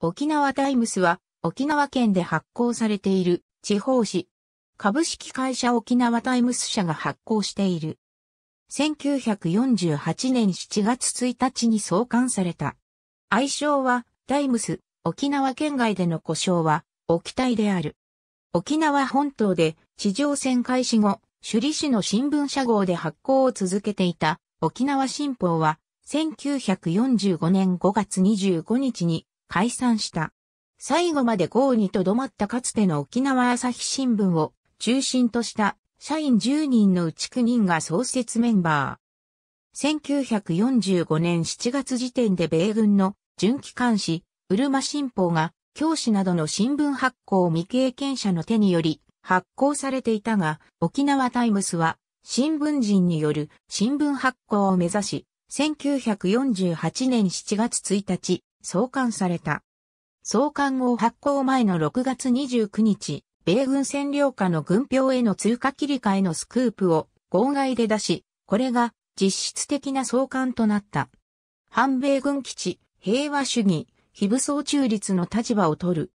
沖縄タイムスは沖縄県で発行されている地方紙。株式会社沖縄タイムス社が発行している。1948年7月1日に創刊された。愛称はタイムス、沖縄県外での故障は沖体である。沖縄本島で地上戦開始後、首里市の新聞社号で発行を続けていた沖縄新報は1945年5月25日に解散した。最後まで豪にとどまったかつての沖縄朝日新聞を中心とした社員10人のうち9人が創設メンバー。1945年7月時点で米軍の準機関紙、ウルマ新報が教師などの新聞発行未経験者の手により発行されていたが、沖縄タイムスは新聞人による新聞発行を目指し、1948年7月1日、創刊された。創刊後発行前の6月29日、米軍占領下の軍票への通貨切り替えのスクープを号外で出し、これが実質的な創刊となった。反米軍基地、平和主義、非武装中立の立場を取る。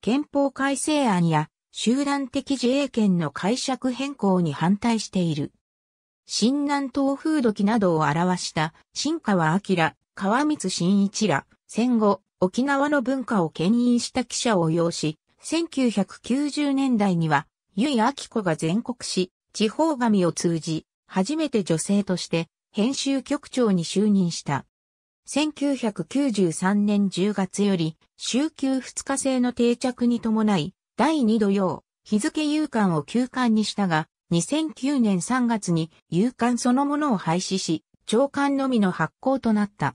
憲法改正案や集団的自衛権の解釈変更に反対している。新南東風土記などを表した新川明、川光新一ら戦後、沖縄の文化を牽引した記者を要し、1990年代には、いあき子が全国し、地方紙を通じ、初めて女性として、編集局長に就任した。1993年10月より、週休2日制の定着に伴い、第2土曜、日付夕刊を休刊にしたが、2009年3月に夕刊そのものを廃止し、朝刊のみの発行となった。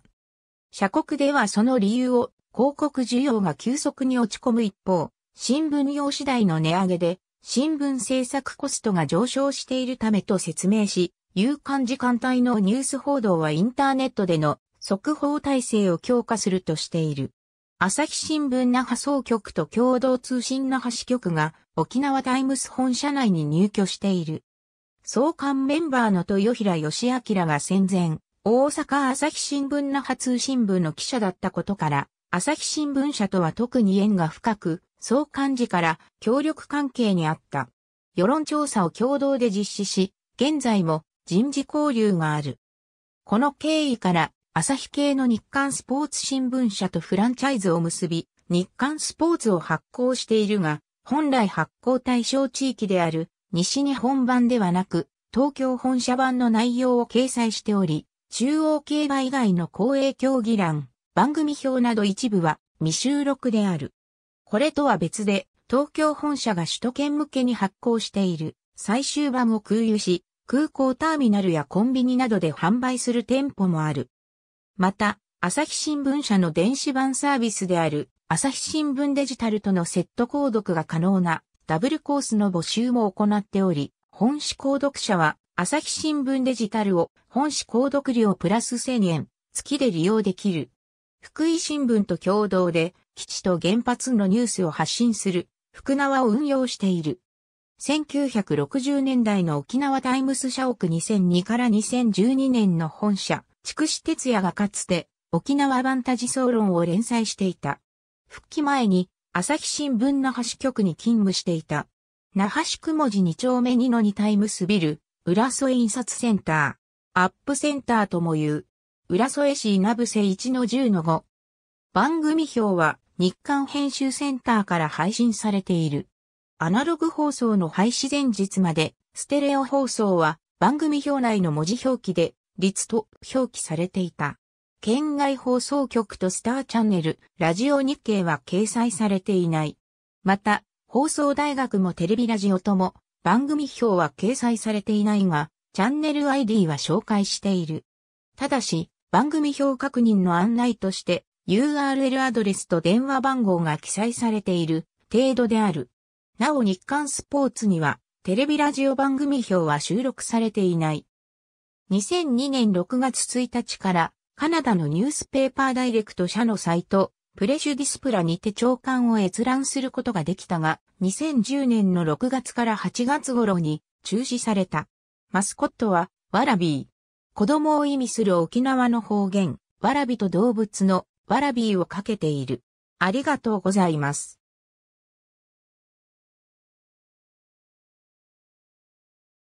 社国ではその理由を広告需要が急速に落ち込む一方、新聞用次第の値上げで新聞制作コストが上昇しているためと説明し、夕刊時間帯のニュース報道はインターネットでの速報体制を強化するとしている。朝日新聞那覇総局と共同通信那覇支局が沖縄タイムス本社内に入居している。総刊メンバーの豊平義明が戦前、大阪朝日新聞那覇通信部の記者だったことから、朝日新聞社とは特に縁が深く、創刊時から協力関係にあった。世論調査を共同で実施し、現在も人事交流がある。この経緯から、朝日系の日刊スポーツ新聞社とフランチャイズを結び、日刊スポーツを発行しているが、本来発行対象地域である西日本版ではなく、東京本社版の内容を掲載しており、中央競馬以外の公営競技欄、番組表など一部は未収録である。これとは別で、東京本社が首都圏向けに発行している最終版を空輸し、空港ターミナルやコンビニなどで販売する店舗もある。また、朝日新聞社の電子版サービスである朝日新聞デジタルとのセット購読が可能なダブルコースの募集も行っており、本誌購読者は朝日新聞デジタルを本誌購読料プラス1000円、月で利用できる。福井新聞と共同で、基地と原発のニュースを発信する、福縄を運用している。1960年代の沖縄タイムス社屋2002から2012年の本社、筑紫哲也がかつて沖縄バンタジ総論を連載していた。復帰前に朝日新聞那覇支局に勤務していた。那覇市雲寺2丁目2の2タイムスビル、浦添印刷センター、アップセンターとも言う、浦添市稲伏1の10の5。番組表は日刊編集センターから配信されている。アナログ放送の廃止前日まで、ステレオ放送は番組表内の文字表記で、率と表記されていた。県外放送局とスターチャンネル、ラジオ日経は掲載されていない。また、放送大学もテレビラジオとも番組表は掲載されていないが、チャンネル ID は紹介している。ただし、番組表確認の案内として、URL アドレスと電話番号が記載されている程度である。なお日刊スポーツには、テレビラジオ番組表は収録されていない。2002年6月1日から、カナダのニュースペーパーダイレクト社のサイト、プレシュディスプラにて長官を閲覧することができたが、2010年の6月から8月頃に中止された。マスコットは、ワラビー。子供を意味する沖縄の方言、ワラビと動物のワラビーをかけている。ありがとうございます。